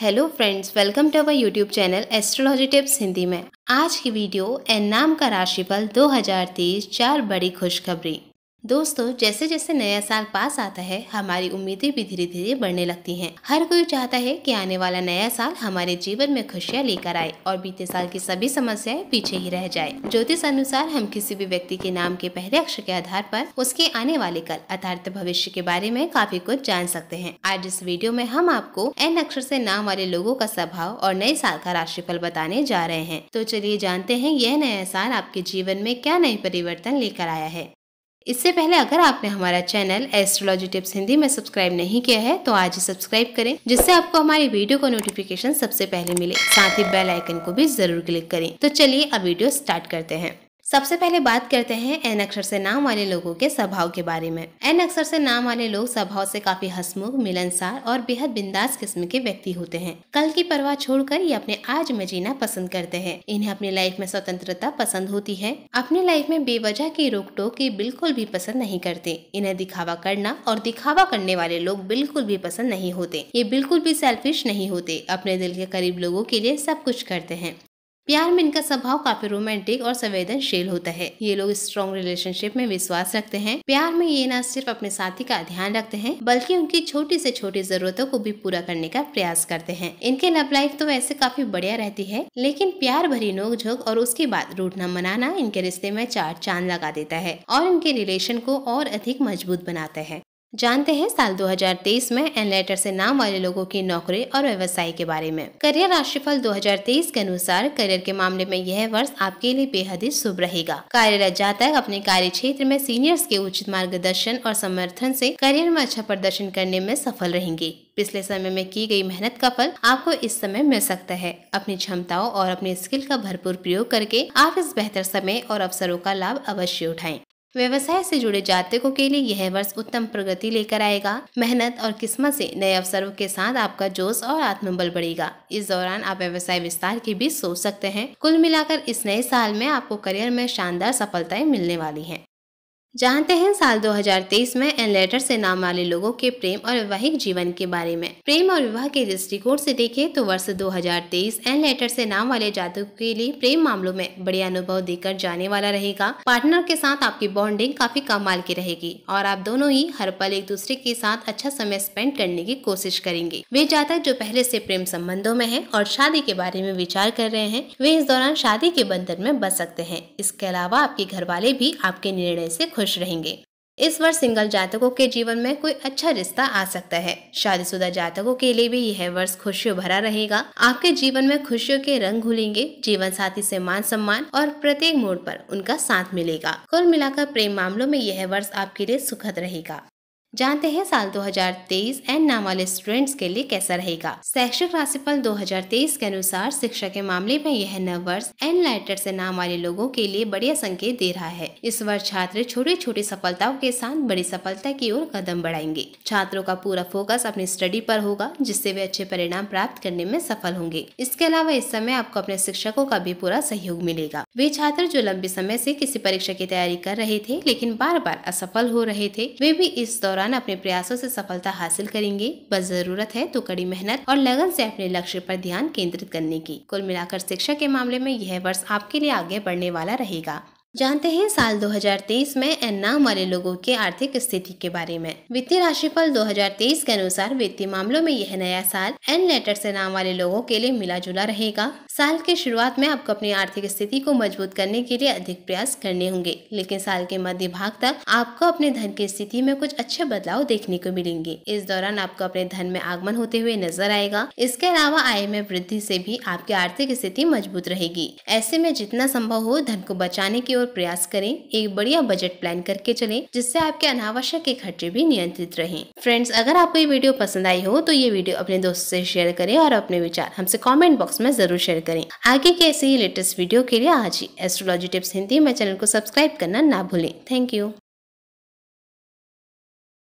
Hello friends welcome to our YouTube channel astrology tips Hindi में आज की वीडियो एन नाम का राशिफल 2023 चार बड़ी खुशखबरी दोस्तों जैसे जैसे नया साल पास आता है हमारी उम्मीदें भी धीरे धीरे बढ़ने लगती हैं हर कोई चाहता है कि आने वाला नया साल हमारे जीवन में खुशियाँ लेकर आए और बीते साल की सभी समस्याएं पीछे ही रह जाए ज्योतिष अनुसार हम किसी भी व्यक्ति के नाम के पहले अक्षर के आधार पर उसके आने वाले कल अर्थात भविष्य के बारे में काफी कुछ जान सकते हैं आज इस वीडियो में हम आपको एन अक्षर ऐसी नाम वाले लोगों का स्वभाव और नए साल का राशिफल बताने जा रहे हैं तो चलिए जानते हैं यह नया साल आपके जीवन में क्या नए परिवर्तन लेकर आया है इससे पहले अगर आपने हमारा चैनल एस्ट्रोलॉजी टिप्स हिंदी में सब्सक्राइब नहीं किया है तो आज ही सब्सक्राइब करें जिससे आपको हमारी वीडियो का नोटिफिकेशन सबसे पहले मिले साथ ही बेल आइकन को भी जरूर क्लिक करें तो चलिए अब वीडियो स्टार्ट करते हैं सबसे पहले बात करते हैं एन अक्षर से नाम वाले लोगों के स्वभाव के बारे में एन अक्षर से नाम वाले लोग स्वभाव से काफी हसमुख मिलनसार और बेहद बिंदास किस्म के व्यक्ति होते हैं कल की परवाह छोड़कर ये अपने आज में जीना पसंद करते हैं इन्हें अपनी लाइफ में स्वतंत्रता पसंद होती है अपनी लाइफ में बेवजह की रोक टोक की बिल्कुल भी पसंद नहीं करते इन्हें दिखावा करना और दिखावा करने वाले लोग बिल्कुल भी पसंद नहीं होते ये बिल्कुल भी सेल्फिश नहीं होते अपने दिल के करीब लोगों के लिए सब कुछ करते हैं प्यार में इनका स्वभाव काफी रोमांटिक और संवेदनशील होता है ये लोग स्ट्रॉन्ग रिलेशनशिप में विश्वास रखते हैं प्यार में ये न सिर्फ अपने साथी का ध्यान रखते हैं बल्कि उनकी छोटी से छोटी जरूरतों को भी पूरा करने का प्रयास करते हैं इनके लव लाइफ तो वैसे काफी बढ़िया रहती है लेकिन प्यार भरी नोक झोंक और उसके बाद रूठना मनाना इनके रिश्ते में चार चांद लगा देता है और इनके रिलेशन को और अधिक मजबूत बनाता है जानते हैं साल 2023 में एन लेटर से नाम वाले लोगों की नौकरी और व्यवसाय के बारे में करियर राशिफल 2023 के अनुसार करियर के मामले में यह वर्ष आपके लिए बेहद ही शुभ रहेगा कार्यरत जातक अपने कार्य क्षेत्र में सीनियर्स के उचित मार्गदर्शन और समर्थन से करियर में अच्छा प्रदर्शन करने में सफल रहेंगे पिछले समय में की गई मेहनत का फल आपको इस समय मिल सकता है अपनी क्षमताओं और अपने स्किल का भरपूर प्रयोग करके आप इस बेहतर समय और अवसरों का लाभ अवश्य उठाएं। व्यवसाय से जुड़े जातकों के लिए यह वर्ष उत्तम प्रगति लेकर आएगा मेहनत और किस्मत से नए अवसरों के साथ आपका जोश और आत्मबल बढ़ेगा इस दौरान आप व्यवसाय विस्तार की भी सोच सकते हैं कुल मिलाकर इस नए साल में आपको करियर में शानदार सफलताएं मिलने वाली हैं जानते हैं साल 2023 में एन लेटर से नाम वाले लोगों के प्रेम और वैवाहिक जीवन के बारे में प्रेम और विवाह के दृष्टिकोण से देखें तो वर्ष 2023 एन लेटर से नाम वाले जातकों के लिए प्रेम मामलों में बड़े अनुभव देकर जाने वाला रहेगा पार्टनर के साथ आपकी बॉन्डिंग काफी कमाल की रहेगी और आप दोनों ही हर पल एक दूसरे के साथ अच्छा समय स्पेंड करने की कोशिश करेंगे वे जातक जो पहले ऐसी प्रेम संबंधों में है और शादी के बारे में विचार कर रहे हैं वे इस दौरान शादी के बंधन में बच सकते हैं इसके अलावा आपके घर वाले भी आपके निर्णय ऐसी खुश रहेंगे इस वर्ष सिंगल जातकों के जीवन में कोई अच्छा रिश्ता आ सकता है शादीशुदा जातकों के लिए भी यह वर्ष खुशियों भरा रहेगा आपके जीवन में खुशियों के रंग घुलेंगे जीवन साथी से मान सम्मान और प्रत्येक मोड़ पर उनका साथ मिलेगा कुल मिलाकर प्रेम मामलों में यह वर्ष आपके लिए सुखद रहेगा जानते हैं साल 2023 एन नाम वाले स्टूडेंट्स के लिए कैसा रहेगा शैक्षिक राशिफल 2023 के अनुसार शिक्षा के मामले में यह नव वर्ष एन लाइटर से नाम वाले लोगों के लिए बढ़िया संकेत दे रहा है इस वर्ष छात्र छोटी छोटी सफलताओं के साथ बड़ी सफलता की ओर कदम बढ़ाएंगे छात्रों का पूरा फोकस अपनी स्टडी आरोप होगा जिससे वे अच्छे परिणाम प्राप्त करने में सफल होंगे इसके अलावा इस समय आपको अपने शिक्षकों का भी पूरा सहयोग मिलेगा वे छात्र जो लंबे समय ऐसी किसी परीक्षा की तैयारी कर रहे थे लेकिन बार बार असफल हो रहे थे वे भी इस दौरान दौरान अपने प्रयासों से सफलता हासिल करेंगे बस जरूरत है तो कड़ी मेहनत और लगन से अपने लक्ष्य पर ध्यान केंद्रित करने की कुल मिलाकर शिक्षा के मामले में यह वर्ष आपके लिए आगे बढ़ने वाला रहेगा जानते हैं साल 2023 में एन नाम वाले लोगों के आर्थिक स्थिति के बारे में वित्तीय राशिफल 2023 के अनुसार वित्तीय मामलों में यह नया साल एन लेटर से नाम वाले लोगों के लिए मिला जुला रहेगा साल के शुरुआत में आपको अपनी आर्थिक स्थिति को मजबूत करने के लिए अधिक प्रयास करने होंगे लेकिन साल के मध्य भाग तक आपको अपने धन की स्थिति में कुछ अच्छे बदलाव देखने को मिलेंगे इस दौरान आपको अपने धन में आगमन होते हुए नजर आएगा इसके अलावा आय में वृद्धि से भी आपकी आर्थिक स्थिति मजबूत रहेगी ऐसे में जितना संभव हो धन को बचाने की ओर प्रयास करें एक बढ़िया बजट प्लान करके चले जिससे आपके अनावश्यक के खर्चे भी नियंत्रित रहे फ्रेंड्स अगर आपको ये वीडियो पसंद आई हो तो ये वीडियो अपने दोस्तों से शेयर करें और अपने विचार हमसे कॉमेंट बॉक्स में जरूर शेयर करें करें आगे के ऐसे ही लेटेस्ट वीडियो के लिए आज ही एस्ट्रोलॉजी टिप्स हिंदी मेरे चैनल को सब्सक्राइब करना ना भूलें थैंक यू